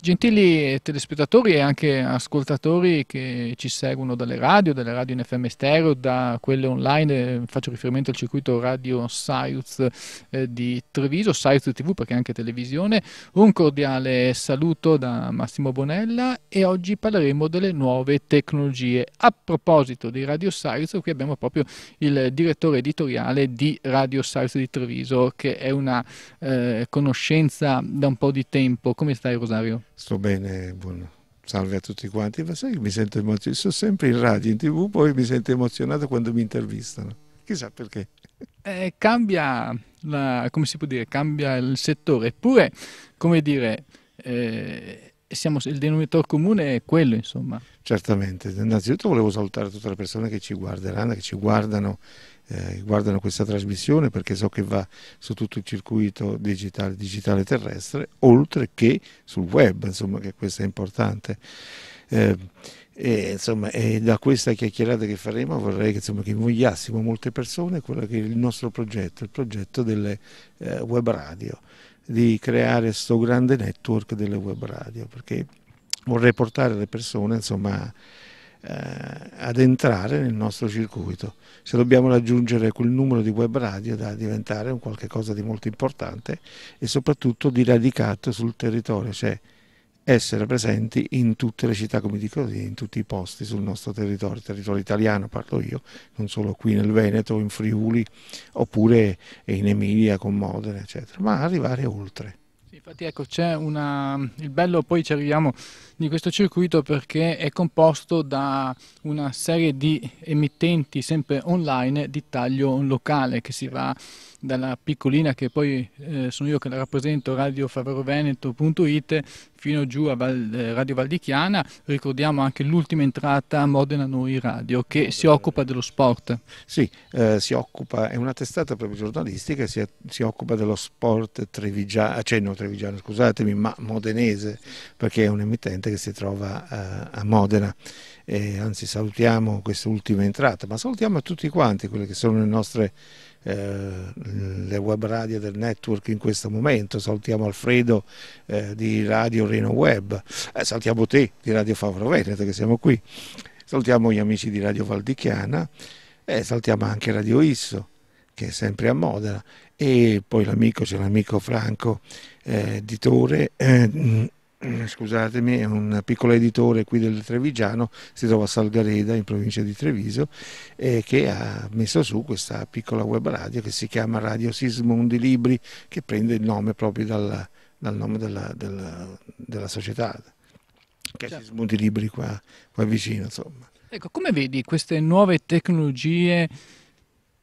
Gentili telespettatori e anche ascoltatori che ci seguono dalle radio, dalle radio in FM stereo, da quelle online, eh, faccio riferimento al circuito radio Saiuz eh, di Treviso, Saiuz TV perché anche televisione, un cordiale saluto da Massimo Bonella e oggi parleremo delle nuove tecnologie. A proposito di Radio Saiuz, qui abbiamo proprio il direttore editoriale di Radio Saiuz di Treviso che è una eh, conoscenza da un po' di tempo. Come stai Rosario? Sto bene, buono. Salve a tutti quanti, ma sai che mi sento emozionato? Sono sempre in radio, in tv, poi mi sento emozionato quando mi intervistano. Chissà perché. Eh, cambia, la, come si può dire, cambia il settore. Eppure, come dire, eh, siamo, il denominatore comune è quello, insomma. Certamente, innanzitutto volevo salutare tutte le persone che ci guarderanno, che ci guardano, eh, guardano questa trasmissione perché so che va su tutto il circuito digitale, digitale terrestre, oltre che sul web, insomma, che questo è importante. Eh, e, insomma, e da questa chiacchierata che faremo vorrei che, insomma, che invogliassimo molte persone quello che è il nostro progetto, il progetto delle eh, web radio di creare questo grande network delle web radio, perché vorrei portare le persone insomma, eh, ad entrare nel nostro circuito. Se dobbiamo raggiungere quel numero di web radio da diventare un qualcosa di molto importante e soprattutto di radicato sul territorio, cioè essere presenti in tutte le città, come dico in tutti i posti sul nostro territorio, territorio italiano parlo io, non solo qui nel Veneto, in Friuli, oppure in Emilia, con Modena, eccetera, ma arrivare oltre. Sì, infatti ecco, c'è una... il bello, poi ci arriviamo di questo circuito perché è composto da una serie di emittenti sempre online di taglio locale che si va dalla piccolina che poi eh, sono io che la rappresento radiofaveroveneto.it fino giù a Val, eh, Radio Valdichiana ricordiamo anche l'ultima entrata a Modena Noi Radio che si occupa dello sport sì, eh, si occupa, è una testata proprio giornalistica si, si occupa dello sport trevigiano, cioè non trevigiano scusatemi ma modenese perché è un emittente ristorante che si trova eh, a Modena. E anzi salutiamo quest'ultima entrata, ma salutiamo tutti quanti quelle che sono le nostre eh, le web radio del network in questo momento, salutiamo Alfredo eh, di Radio Reno Web, eh, salutiamo te di Radio Favro Veneto che siamo qui, salutiamo gli amici di Radio Valdichiana e salutiamo anche Radio Isso che è sempre a Modena e poi l'amico c'è l'amico Franco editore eh, eh, eh, scusatemi, è un piccolo editore qui del Trevigiano, si trova a Salgareda in provincia di Treviso, eh, che ha messo su questa piccola web radio che si chiama Radio Sismondi Libri, che prende il nome proprio dal, dal nome della, della, della, società, che è certo. Sismondi Libri qua, qua vicino. Insomma. Ecco, come vedi queste nuove tecnologie?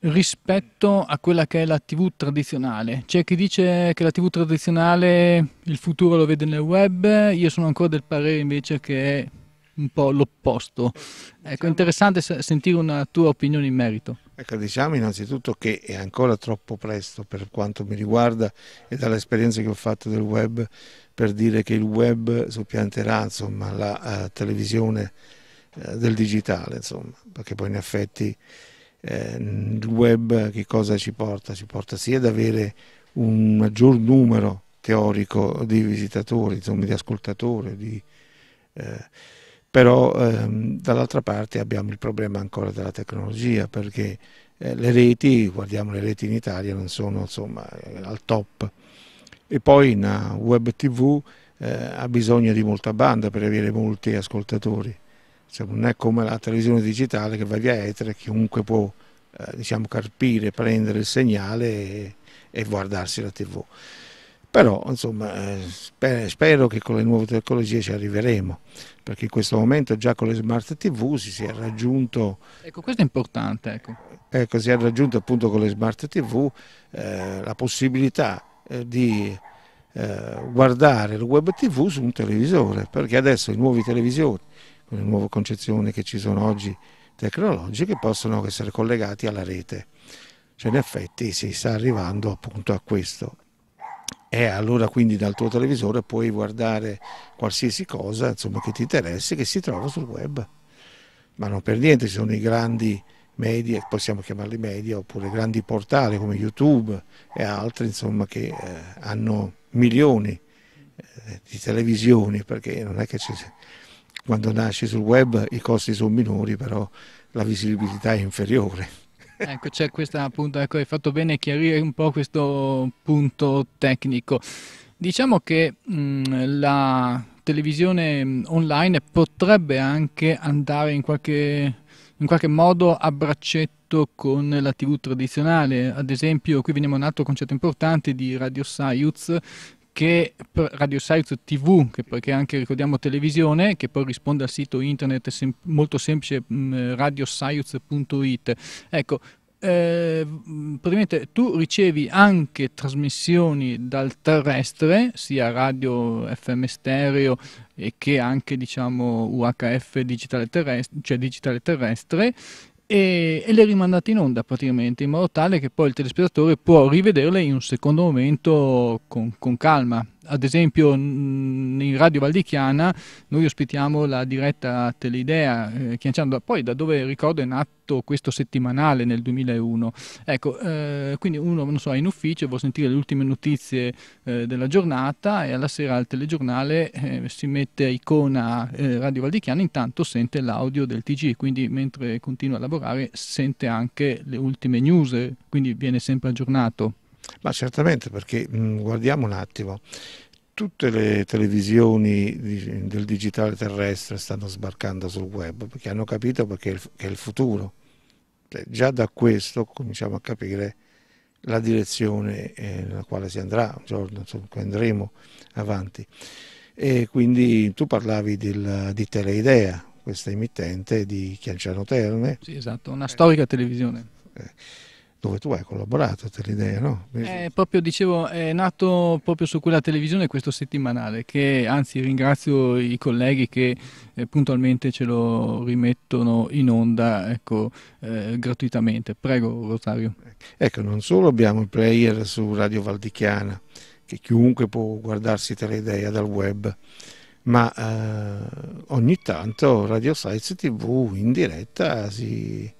rispetto a quella che è la TV tradizionale. C'è chi dice che la TV tradizionale il futuro lo vede nel web, io sono ancora del parere invece che è un po' l'opposto. Ecco, è diciamo- interessante sentire una tua opinione in merito. Ecco, diciamo innanzitutto che è ancora troppo presto per quanto mi riguarda e dall'esperienza che ho fatto del web per dire che il web soppianterà insomma, la uh, televisione uh, del digitale, insomma, perché poi in effetti eh, il web che cosa ci porta? Ci porta sia ad avere un maggior numero teorico di visitatori, insomma di ascoltatori, di, eh, però ehm, dall'altra parte abbiamo il problema ancora della tecnologia perché eh, le reti, guardiamo le reti in Italia, non sono insomma al top e poi una web tv eh, ha bisogno di molta banda per avere molti ascoltatori. Insomma, cioè, non è come la televisione digitale che va via etere, chiunque può eh, diciamo, carpire, prendere il segnale e, e guardarsi la tv. Però insomma, eh, spero, che con le nuove tecnologie ci arriveremo, perché in questo momento già con le smart tv si, si è raggiunto... Ecco, questo è importante. Ecco. ecco si è raggiunto appunto con le smart tv eh, la possibilità eh, di eh, guardare il web tv su un televisore, perché adesso i nuovi televisori le nuove concezioni che ci sono oggi tecnologiche possono essere collegati alla rete. Cioè in effetti si sta arrivando appunto a questo. E allora quindi dal tuo televisore puoi guardare qualsiasi cosa insomma, che ti interessi che si trova sul web. Ma non per niente ci sono i grandi media, possiamo chiamarli media, oppure grandi portali come YouTube e altri insomma, che eh, hanno milioni eh, di televisioni perché non è che ci quando nasci sul web i costi sono minori, però la visibilità è inferiore. Ecco, c'è questa appunto, ecco, hai fatto bene chiarire un po' questo punto tecnico. Diciamo che mh, mm, la televisione mm, online potrebbe anche andare in qualche, in qualche modo a braccetto con la TV tradizionale. Ad esempio, qui veniamo a un altro concetto importante di Radio Saiuz, che Radio Saiz TV, che perché anche ricordiamo televisione, che poi risponde al sito internet sem molto semplice mm, radioscience.it. Ecco, eh, praticamente tu ricevi anche trasmissioni dal terrestre, sia radio FM stereo e che anche diciamo UHF digitale terrestre, cioè digitale terrestre e, e le rimandate in onda praticamente in modo tale che poi il telespettatore può rivederle in un secondo momento con, con calma ad esempio in Radio Valdichiana noi ospitiamo la diretta Teleidea eh, Chianciano, poi da dove ricordo è nato questo settimanale nel 2001. Ecco, eh, quindi uno non so, è in ufficio, vuol sentire le ultime notizie eh, della giornata e alla sera al telegiornale eh, si mette a icona eh, Radio Valdichiana, intanto sente l'audio del TG, quindi mentre continua a lavorare sente anche le ultime news, eh, quindi viene sempre aggiornato. Ma certamente perché mh, mm, guardiamo un attimo, tutte le televisioni di, del digitale terrestre stanno sbarcando sul web perché hanno capito perché è il, che è il futuro. Cioè, già da questo cominciamo a capire la direzione eh, nella quale si andrà un giorno, insomma, andremo avanti. E quindi tu parlavi del, di Teleidea, questa emittente di Chianciano Terme. Sì, esatto, una storica televisione. Eh dove tu hai collaborato te l'idea, no? Eh, proprio dicevo, è nato proprio su quella televisione questo settimanale, che anzi ringrazio i colleghi che eh, puntualmente ce lo rimettono in onda, ecco, eh, gratuitamente. Prego Rosario. Ecco, non solo abbiamo il player su Radio Valdichiana, che chiunque può guardarsi Telidea dal web, ma eh, ogni tanto Radio Sites TV in diretta si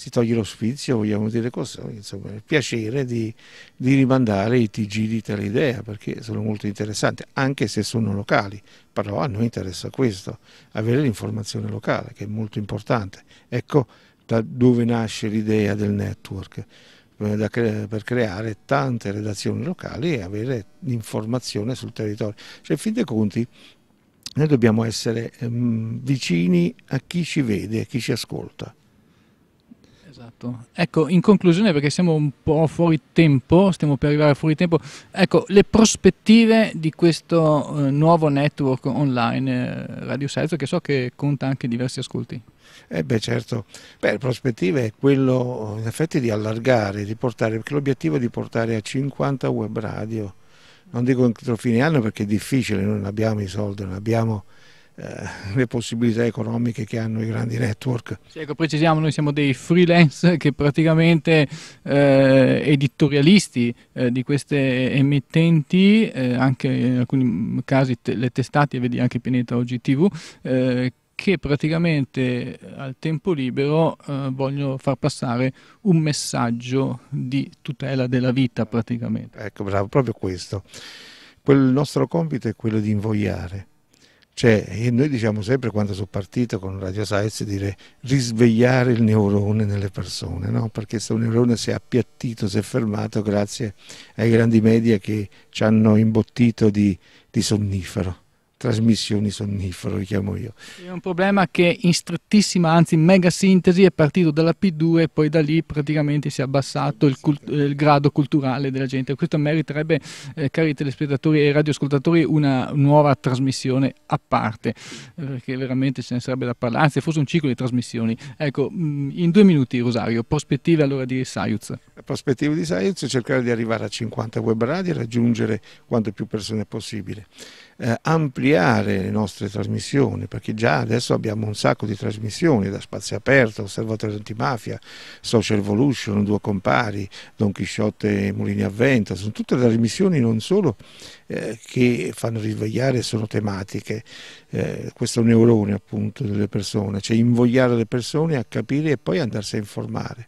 si toglie l'ospizio, vogliamo dire questo, insomma, il piacere di, di rimandare i TG di tale perché sono molto interessanti, anche se sono locali, però a noi interessa questo, avere l'informazione locale che è molto importante. Ecco da dove nasce l'idea del network eh, per creare tante redazioni locali e avere l'informazione sul territorio. Cioè, in fin dei conti, noi dobbiamo essere ehm, vicini a chi ci vede, a chi ci ascolta. Esatto. Ecco, in conclusione, perché siamo un po' fuori tempo, stiamo per arrivare fuori tempo, ecco, le prospettive di questo eh, nuovo network online eh, Radio Self, che so che conta anche diversi ascolti. Eh beh certo, beh, la prospettiva è quello in effetti di allargare, di portare, perché l'obiettivo è di portare a 50 web radio, non dico entro fine anno perché è difficile, noi non abbiamo i soldi, non abbiamo eh, le possibilità economiche che hanno i grandi network. Sì, ecco, precisiamo, noi siamo dei freelance che praticamente eh, editorialisti eh, di queste emittenti, eh, anche in alcuni casi te le testate, vedi anche Pianeta Oggi TV, eh, che praticamente eh, al tempo libero vogliono far passare un messaggio di tutela della vita praticamente. Ecco, bravo, proprio questo. Quel nostro compito è quello di invogliare cioè, e noi diciamo sempre quando sono partito con Radio Science dire risvegliare il neurone nelle persone, no? perché se un neurone si è appiattito, si è fermato grazie ai grandi media che ci hanno imbottito di, di sonnifero trasmissioni sonnifero, lo chiamo io. È un problema che in strettissima, anzi in mega sintesi, è partito dalla P2 e poi da lì praticamente si è abbassato il, cult il grado culturale della gente. Questo meriterebbe, eh, cari telespettatori e radioascoltatori, una nuova trasmissione a parte, perché veramente ce ne sarebbe da parlare, anzi forse un ciclo di trasmissioni. Ecco, mm, in due minuti Rosario, prospettive allora di Saiuz. La prospettiva di Saiuz è cercare di arrivare a 50 web radio e raggiungere quante più persone possibile eh, ampliare le nostre trasmissioni, perché già adesso abbiamo un sacco di trasmissioni, da Spazio Aperto, Osservatorio Antimafia, Social Evolution, Due Compari, Don Chisciotte e Mulini a Vento, sono tutte trasmissioni non solo eh, che fanno risvegliare, sono tematiche, eh, questo neurone appunto delle persone, cioè invogliare le persone a capire e poi andarsi a informare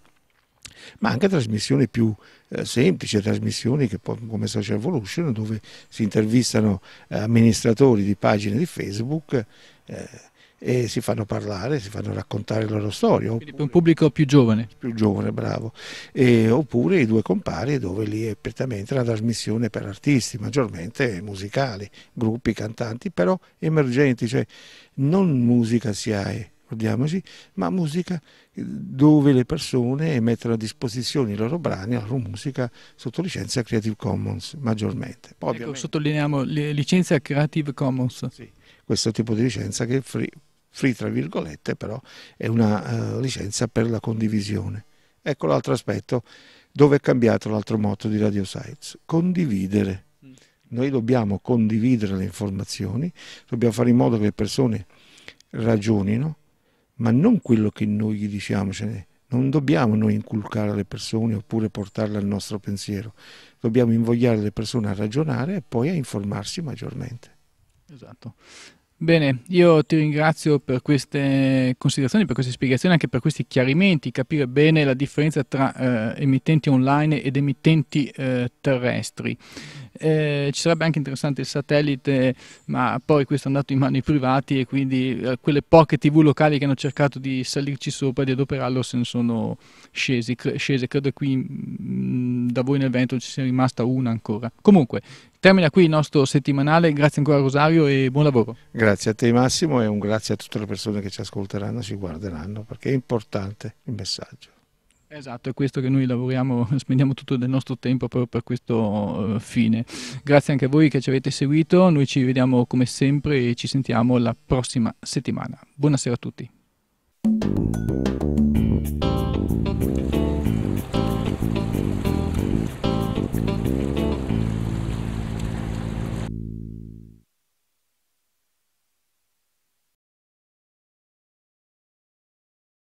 ma anche trasmissioni più eh, semplici, trasmissioni che, come Social Evolution dove si intervistano eh, amministratori di pagine di Facebook eh, e si fanno parlare, si fanno raccontare la loro storia. Quindi oppure, un pubblico più giovane. Più giovane, bravo. E, oppure i due compari dove lì è prettamente una trasmissione per artisti, maggiormente musicali, gruppi, cantanti, però emergenti, cioè non musica si ha ricordiamoci, ma musica eh, dove le persone mettono a disposizione i loro brani, la loro musica sotto licenza Creative Commons maggiormente. ecco, sottolineiamo licenza Creative Commons. Sì, questo tipo di licenza che è free, free tra virgolette, però è una uh, licenza per la condivisione. Ecco l'altro aspetto dove è cambiato l'altro motto di Radio Sites, condividere. Mm. Noi dobbiamo condividere le informazioni, dobbiamo fare in modo che le persone ragionino, ma non quello che noi gli diciamo. Cioè non dobbiamo noi inculcare alle persone oppure portarle al nostro pensiero, dobbiamo invogliare le persone a ragionare e poi a informarsi maggiormente. Esatto. Bene, io ti ringrazio per queste considerazioni, per queste spiegazioni, anche per questi chiarimenti, capire bene la differenza tra eh, emittenti online ed emittenti eh, terrestri. Eh, ci sarebbe anche interessante il satellite, ma poi questo è andato in mano ai privati e quindi eh, quelle poche tv locali che hanno cercato di salirci sopra e di adoperarlo se ne sono scesi, cre scese. Credo qui mh, mm, da voi nel Veneto ci sia rimasta una ancora. Comunque, termina qui il nostro settimanale. Grazie ancora Rosario e buon lavoro. Grazie a te Massimo e un grazie a tutte le persone che ci ascolteranno, ci guarderanno, perché è importante il messaggio. Esatto, è questo che noi lavoriamo, spendiamo tutto del nostro tempo proprio per questo eh, fine. Grazie anche a voi che ci avete seguito, noi ci vediamo come sempre e ci sentiamo la prossima settimana. Buonasera a tutti.